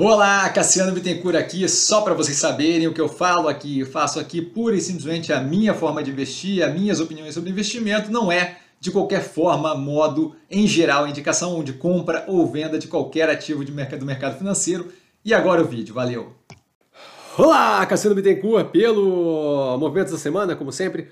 Olá, Cassiano Bittencourt aqui, só para vocês saberem o que eu falo aqui, eu faço aqui pura e simplesmente a minha forma de investir, as minhas opiniões sobre investimento, não é de qualquer forma, modo, em geral, indicação de compra ou venda de qualquer ativo de mercado, do mercado financeiro. E agora o vídeo, valeu! Olá, Cassiano Bittencourt, pelo Movimentos da Semana, como sempre.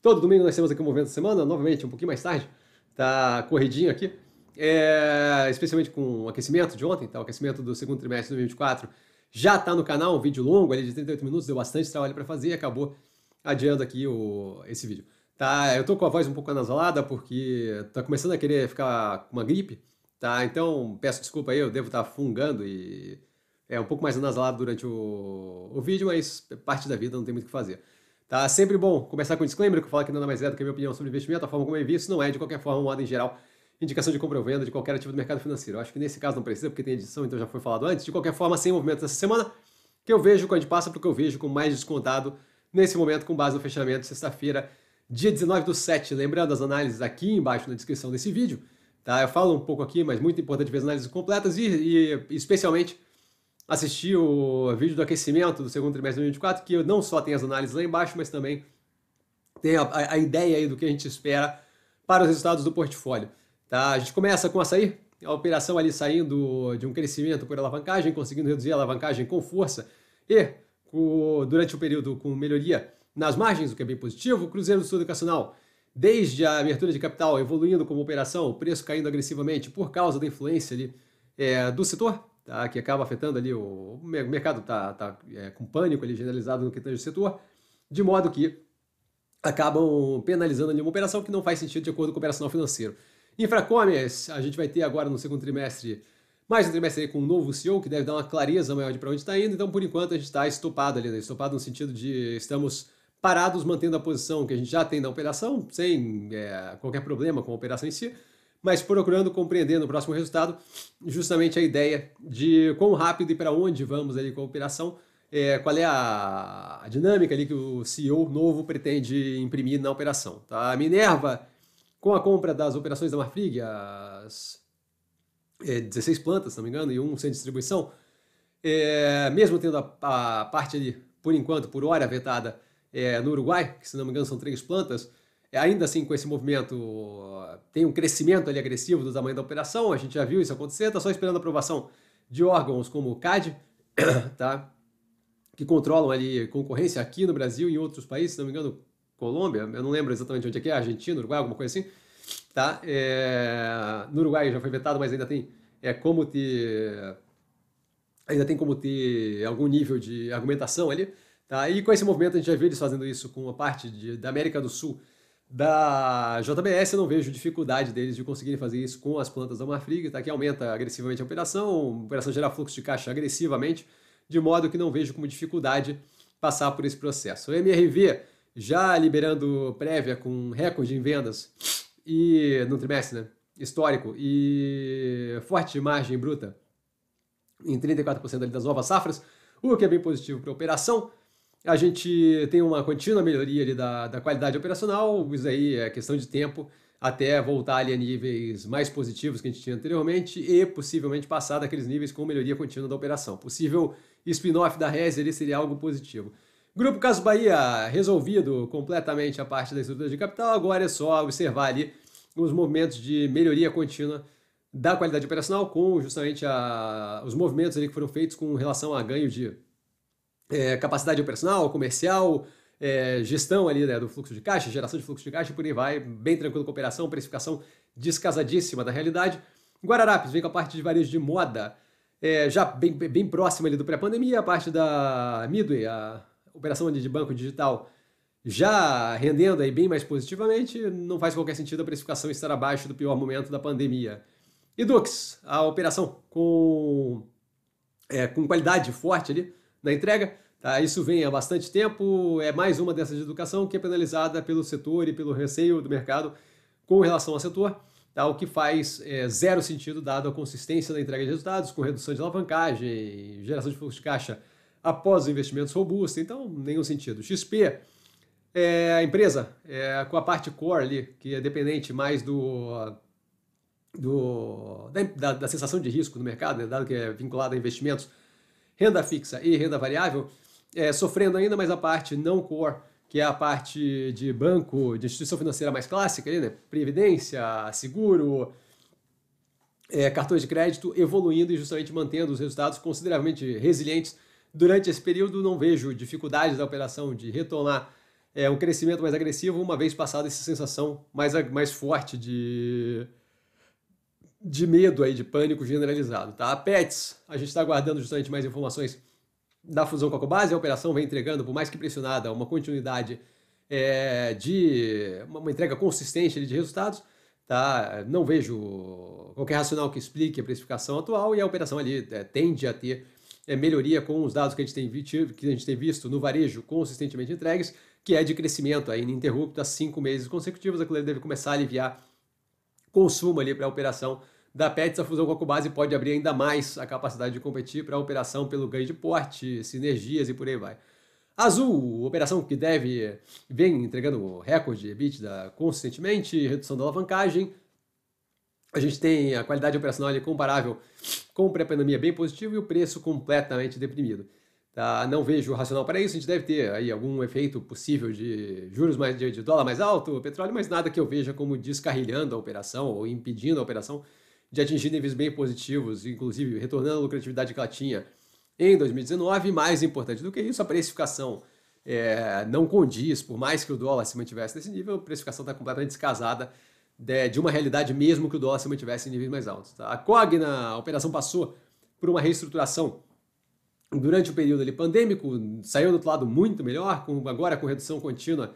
Todo domingo nós temos aqui o Movimentos da Semana, novamente um pouquinho mais tarde, tá corridinho aqui é, especialmente com o aquecimento de ontem, tá? o aquecimento do segundo trimestre de 2024, já está no canal, um vídeo longo ali de 38 minutos, deu bastante trabalho para fazer e acabou adiando aqui o, esse vídeo. Tá, eu estou com a voz um pouco anasalada porque está começando a querer ficar com uma gripe, tá? Então peço desculpa aí, eu devo estar tá fungando e é um pouco mais anasalado durante o, o vídeo, mas é parte da vida, não tem muito o que fazer. Tá sempre bom começar com um disclaimer que eu falo que nada mais é do que a minha opinião sobre investimento, a forma como eu invisto não é de qualquer forma, modo em geral indicação de compra ou venda de qualquer ativo do mercado financeiro. Eu acho que nesse caso não precisa, porque tem edição, então já foi falado antes. De qualquer forma, sem movimento essa semana, que eu vejo, quando passa para o que eu vejo, com mais descontado nesse momento, com base no fechamento de sexta-feira, dia 19 do 7. Lembrando as análises aqui embaixo na descrição desse vídeo. Tá? Eu falo um pouco aqui, mas muito importante ver as análises completas e, e especialmente assistir o vídeo do aquecimento do segundo trimestre de 2024, que não só tem as análises lá embaixo, mas também tem a, a ideia aí do que a gente espera para os resultados do portfólio. Tá? A gente começa com açaí, a operação ali saindo de um crescimento por alavancagem, conseguindo reduzir a alavancagem com força e com, durante o período com melhoria nas margens, o que é bem positivo. Cruzeiro do Sul Educacional, desde a abertura de capital, evoluindo como operação, o preço caindo agressivamente por causa da influência ali, é, do setor, tá? que acaba afetando ali o, o mercado, está tá, é, com pânico ali generalizado no que tange o setor, de modo que acabam penalizando ali uma operação que não faz sentido de acordo com o operacional financeiro. Infracomes, a gente vai ter agora no segundo trimestre mais um trimestre com um novo CEO, que deve dar uma clareza maior de para onde está indo. Então, por enquanto, a gente está estopado ali, né? Estopado no sentido de estamos parados mantendo a posição que a gente já tem na operação, sem é, qualquer problema com a operação em si, mas procurando compreender no próximo resultado justamente a ideia de quão rápido e para onde vamos ali com a operação, é, qual é a, a dinâmica ali que o CEO novo pretende imprimir na operação. Tá? A Minerva com a compra das operações da Marfrig, as é, 16 plantas, se não me engano, e um sem distribuição, é, mesmo tendo a, a, parte ali, por enquanto, por hora vetada é, no Uruguai, que se não me engano são três plantas, é, ainda assim com esse movimento tem um crescimento ali agressivo do tamanho da operação, a gente já viu isso acontecer, está só esperando a aprovação de órgãos como o CAD, tá? que controlam ali concorrência aqui no Brasil e em outros países, se não me engano, Colômbia, eu não lembro exatamente onde é que é, Argentina, Uruguai, alguma coisa assim, tá? É, no Uruguai já foi vetado, mas ainda tem é como ter ainda tem como ter algum nível de argumentação ali, tá? E com esse movimento a gente já vê eles fazendo isso com a parte de, da América do Sul, da JBS eu não vejo dificuldade deles de conseguirem fazer isso com as plantas da Marfrig, tá? que aumenta agressivamente a operação, a operação gera fluxo de caixa agressivamente, de modo que não vejo como dificuldade passar por esse processo. O MRV já liberando prévia com recorde em vendas e no trimestre, né? Histórico e forte margem bruta em 34% das novas safras, o que é bem positivo para a operação. A gente tem uma contínua melhoria ali da, da qualidade operacional, isso aí é questão de tempo até voltar ali a níveis mais positivos que a gente tinha anteriormente e possivelmente passar daqueles níveis com melhoria contínua da operação. Possível spin-off da Rez ali seria algo positivo. Grupo Caso Bahia, resolvido completamente a parte da estrutura de capital, agora é só observar ali os movimentos de melhoria contínua da qualidade operacional com justamente a, os movimentos ali que foram feitos com relação a ganho de é, capacidade operacional, comercial, é, gestão ali né, do fluxo de caixa, geração de fluxo de caixa e por aí vai, bem tranquilo com a operação, precificação descasadíssima da realidade. Guararapes vem com a parte de varejo de moda, é, já bem, bem próxima ali do pré-pandemia, a parte da Midway, a operação de banco digital já rendendo aí bem mais positivamente, não faz qualquer sentido a precificação estar abaixo do pior momento da pandemia. E Dux, a operação com, é, com qualidade forte ali na entrega, tá? isso vem há bastante tempo, é mais uma dessas de educação que é penalizada pelo setor e pelo receio do mercado com relação ao setor, tá? o que faz é, zero sentido dado a consistência da entrega de resultados, com redução de alavancagem, geração de fluxo de caixa após investimentos robustos, então nenhum sentido. XP é a empresa é, com a parte core ali, que é dependente mais do, do da, da sensação de risco do mercado, né, dado que é vinculada a investimentos, renda fixa e renda variável, é, sofrendo ainda mais a parte não core, que é a parte de banco, de instituição financeira mais clássica, ali, né? previdência, seguro, é, cartões de crédito, evoluindo e justamente mantendo os resultados consideravelmente resilientes Durante esse período, não vejo dificuldades da operação de retornar é, um crescimento mais agressivo, uma vez passada essa sensação mais, mais forte de, de medo, aí, de pânico generalizado. Tá? A PETS, a gente está aguardando justamente mais informações da fusão com a Cobase, a operação vem entregando, por mais que pressionada, uma continuidade é, de uma entrega consistente de resultados. Tá? Não vejo qualquer racional que explique a precificação atual e a operação ali é, tende a ter é, melhoria com os dados que a, gente tem, que a gente tem visto no varejo consistentemente entregues, que é de crescimento aí ininterrupto há cinco meses consecutivos. Aquilo deve começar a aliviar consumo ali para a operação da Pets. A fusão com a Cubase pode abrir ainda mais a capacidade de competir para a operação pelo ganho de porte, sinergias e por aí vai. Azul, operação que deve vem entregando recorde EBITDA consistentemente, redução da alavancagem, a gente tem a qualidade operacional ali é comparável com o pré-pandemia bem positivo e o preço completamente deprimido. Tá? Não vejo racional para isso, a gente deve ter aí algum efeito possível de juros mais de, de dólar mais alto, petróleo, mas nada que eu veja como descarrilhando a operação ou impedindo a operação de atingir níveis bem positivos, inclusive retornando à lucratividade que ela tinha em 2019. Mais importante do que isso, a precificação é, não condiz, por mais que o dólar se mantivesse nesse nível, a precificação está completamente descasada de, de uma realidade mesmo que o dólar se mantivesse em níveis mais altos. Tá? A Cogna, a operação passou por uma reestruturação durante o período ali, pandêmico, saiu do outro lado muito melhor, com, agora com redução contínua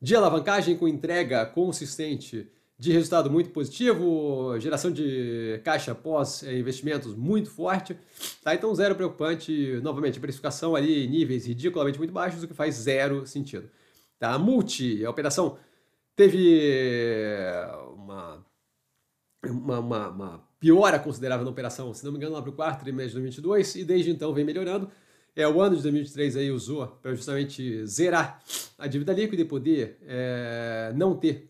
de alavancagem, com entrega consistente de resultado muito positivo, geração de caixa pós eh, investimentos muito forte. Tá? Então, zero preocupante. Novamente, precificação ali níveis ridiculamente muito baixos, o que faz zero sentido. Tá? A multi, a operação Teve eh, uma, uma, uma, uma piora considerável na operação, se não me engano, lá para o quarto trimestre de 2022, e desde então vem melhorando. É, o ano de 2023 aí usou para justamente zerar a dívida líquida e poder é, não ter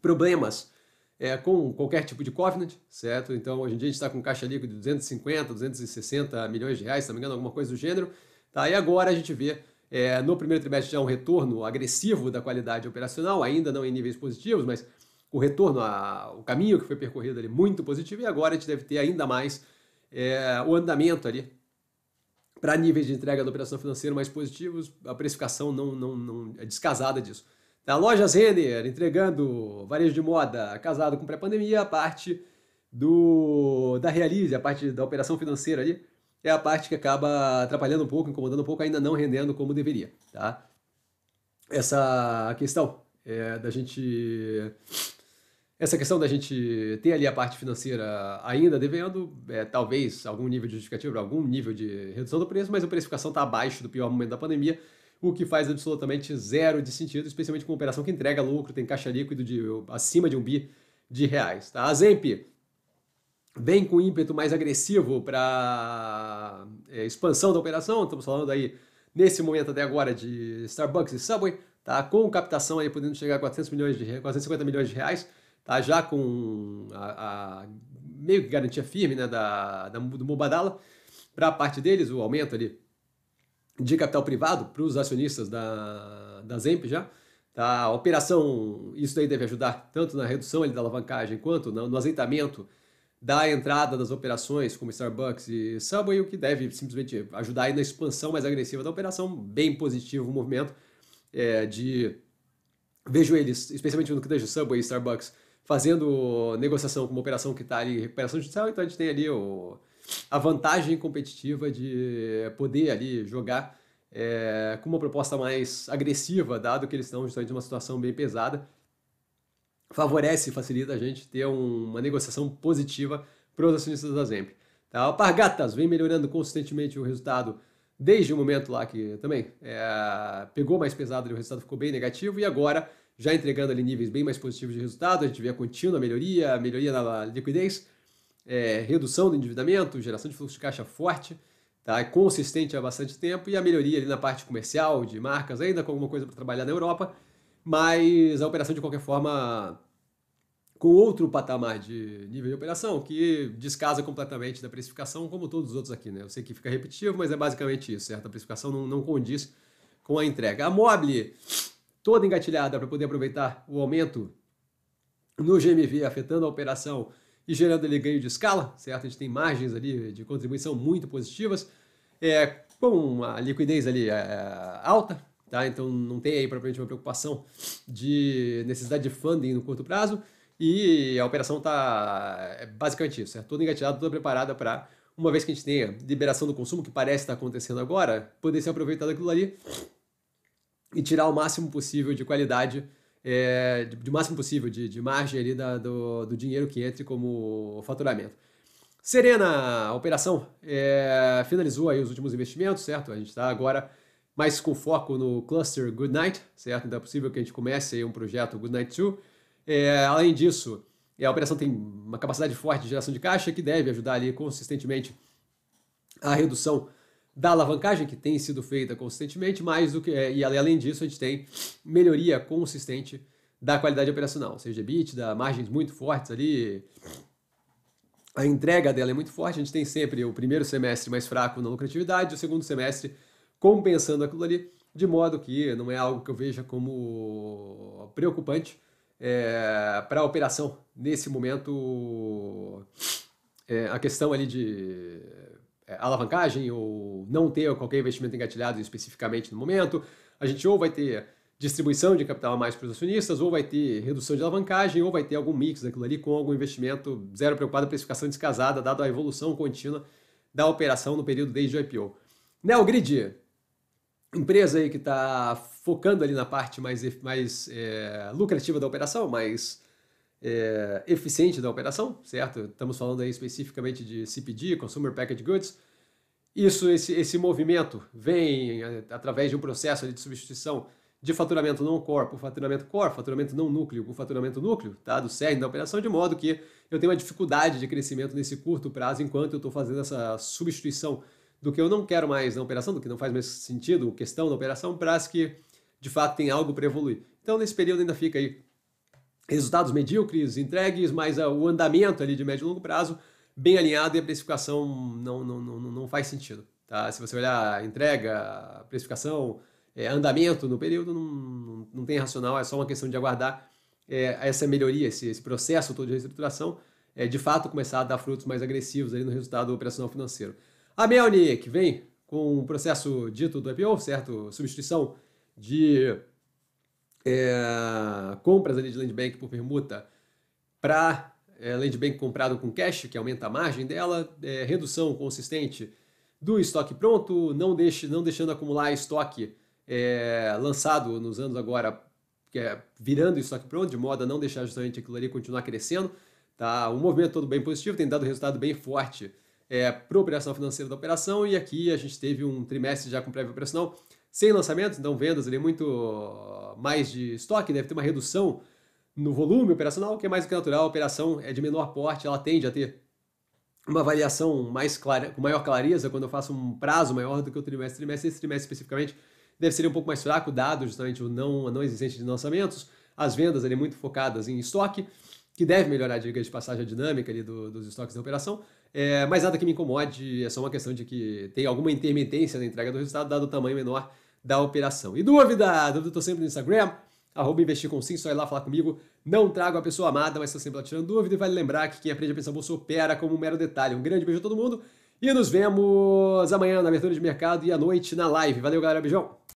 problemas é, com qualquer tipo de covenant, certo? Então, hoje em dia a gente está com caixa líquido de 250, 260 milhões de reais, se não me engano, alguma coisa do gênero. Tá? E agora a gente vê é, no primeiro trimestre já é um retorno agressivo da qualidade operacional, ainda não em níveis positivos, mas o retorno, a, o caminho que foi percorrido ali muito positivo, e agora a gente deve ter ainda mais é, o andamento ali para níveis de entrega da operação financeira mais positivos, a precificação não, não, não é descasada disso. da tá, Lojas Renner entregando varejo de moda casado com pré-pandemia, a parte do da Realize, a parte da operação financeira ali, é a parte que acaba atrapalhando um pouco, incomodando um pouco, ainda não rendendo como deveria, tá? Essa questão é, da gente... Essa questão da gente ter ali a parte financeira ainda devendo, é, talvez algum nível de justificativa, algum nível de redução do preço, mas a precificação está abaixo do pior momento da pandemia, o que faz absolutamente zero de sentido, especialmente com uma operação que entrega lucro, tem caixa líquido de acima de um bi de reais. Tá? A Zemp, vem com ímpeto mais agressivo para é, expansão da operação. Estamos falando aí, nesse momento até agora, de Starbucks e Subway, tá? com captação aí podendo chegar a 400 milhões de, 450 milhões de reais, tá? já com a, a meio que garantia firme né? da, da do Mubadala para a parte deles, o aumento ali de capital privado para os acionistas da, da Zemp já. Tá? A operação, isso daí deve ajudar tanto na redução ali, da alavancagem quanto no, no azeitamento da entrada das operações, como Starbucks e Subway, o que deve simplesmente ajudar aí na expansão mais agressiva da operação. Bem positivo o movimento é, de. Vejo eles, especialmente no que deixa Subway e Starbucks, fazendo negociação com uma operação que está ali em recuperação judicial, então a gente tem ali o, a vantagem competitiva de poder ali jogar é, com uma proposta mais agressiva, dado que eles estão justamente numa situação bem pesada favorece e facilita a gente ter uma negociação positiva para os acionistas da Zempli. Tá? Pargatas vem melhorando consistentemente o resultado desde o momento lá que também é, pegou mais pesado e o resultado ficou bem negativo e agora já entregando ali níveis bem mais positivos de resultado, a gente vê a contínua melhoria, melhoria na liquidez, é, redução do endividamento, geração de fluxo de caixa forte, tá? consistente há bastante tempo e a melhoria ali na parte comercial, de marcas, ainda com alguma coisa para trabalhar na Europa, mas a operação, de qualquer forma, com outro patamar de nível de operação, que descasa completamente da precificação, como todos os outros aqui. Né? Eu sei que fica repetitivo, mas é basicamente isso, certo? A precificação não, não condiz com a entrega. A Mobile, toda engatilhada para poder aproveitar o aumento no GMV, afetando a operação e gerando ali ganho de escala, certo? A gente tem margens ali de contribuição muito positivas, é, com uma liquidez ali é, alta, Tá? Então não tem aí propriamente uma preocupação de necessidade de funding no curto prazo e a operação está é basicamente isso, é toda engatilhada, toda preparada para uma vez que a gente tenha liberação do consumo, que parece estar tá acontecendo agora, poder ser aproveitado aquilo ali e tirar o máximo possível de qualidade, é, de, de máximo possível de, de margem ali da, do, do dinheiro que entre como faturamento. Serena, a operação é, finalizou aí os últimos investimentos, certo? A gente está agora mas com foco no cluster Goodnight, certo? Então é possível que a gente comece um projeto Goodnight 2. É, além disso, é, a operação tem uma capacidade forte de geração de caixa que deve ajudar ali consistentemente a redução da alavancagem que tem sido feita consistentemente, mais do que é, e além disso a gente tem melhoria consistente da qualidade operacional, seja bit, da margens muito fortes ali, a entrega dela é muito forte, a gente tem sempre o primeiro semestre mais fraco na lucratividade, o segundo semestre compensando aquilo ali, de modo que não é algo que eu veja como preocupante é, para a operação nesse momento. É, a questão ali de é, alavancagem ou não ter qualquer investimento engatilhado especificamente no momento, a gente ou vai ter distribuição de capital a mais para os acionistas, ou vai ter redução de alavancagem, ou vai ter algum mix daquilo ali com algum investimento zero preocupado, precificação descasada, dado a evolução contínua da operação no período desde o IPO. Neogrid, empresa aí que está focando ali na parte mais, mais é, lucrativa da operação, mais é, eficiente da operação, certo? Estamos falando aí especificamente de CPG, Consumer Packaged Goods. Isso, esse, esse movimento vem é, através de um processo de substituição de faturamento não core por faturamento core, faturamento não núcleo por faturamento núcleo, tá? do cerne da operação, de modo que eu tenho uma dificuldade de crescimento nesse curto prazo enquanto eu estou fazendo essa substituição do que eu não quero mais na operação, do que não faz mais sentido, questão da operação, para as que de fato tem algo para evoluir. Então, nesse período ainda fica aí resultados medíocres, entregues, mas ah, o andamento ali de médio e longo prazo bem alinhado e a precificação não, não, não, não faz sentido. Tá? Se você olhar entrega, precificação, é, andamento no período, não, não, não tem racional, é só uma questão de aguardar é, essa melhoria, esse, esse processo todo de reestruturação, é, de fato começar a dar frutos mais agressivos ali no resultado operacional financeiro. A ah, que vem com o um processo dito do IPO, certo? Substituição de é, compras ali de land bank por permuta para é, land bank comprado com cash, que aumenta a margem dela, é, redução consistente do estoque pronto, não, deixe, não deixando acumular estoque é, lançado nos anos agora, é, virando estoque pronto, de modo a não deixar justamente aquilo ali continuar crescendo. Tá? Um movimento todo bem positivo, tem dado resultado bem forte é, para a operação financeira da operação, e aqui a gente teve um trimestre já com pré operacional sem lançamentos, então vendas ali muito ah, mais de estoque, deve né? ter uma redução no volume operacional, que é mais do que natural, a operação é de menor porte, ela tende a ter uma variação mais clara, com maior clareza quando eu faço um prazo maior do que o trimestre. Trimestre, esse trimestre especificamente, deve ser um pouco mais fraco, dado justamente o não, a não existência de lançamentos, as vendas ali muito focadas em estoque, que deve melhorar, a diga de passagem, a dinâmica ali do, dos estoques da operação. É, mas nada que me incomode, é só uma questão de que tem alguma intermitência na entrega do resultado, dado o tamanho menor da operação. E dúvida? Dúvida, estou sempre no Instagram, arroba investir com sim, só ir lá falar comigo. Não trago a pessoa amada, mas estou sempre lá tirando dúvida. E vale lembrar que quem aprende a pensar bolsa opera como um mero detalhe. Um grande beijo a todo mundo e nos vemos amanhã na abertura de mercado e à noite na live. Valeu, galera. Beijão!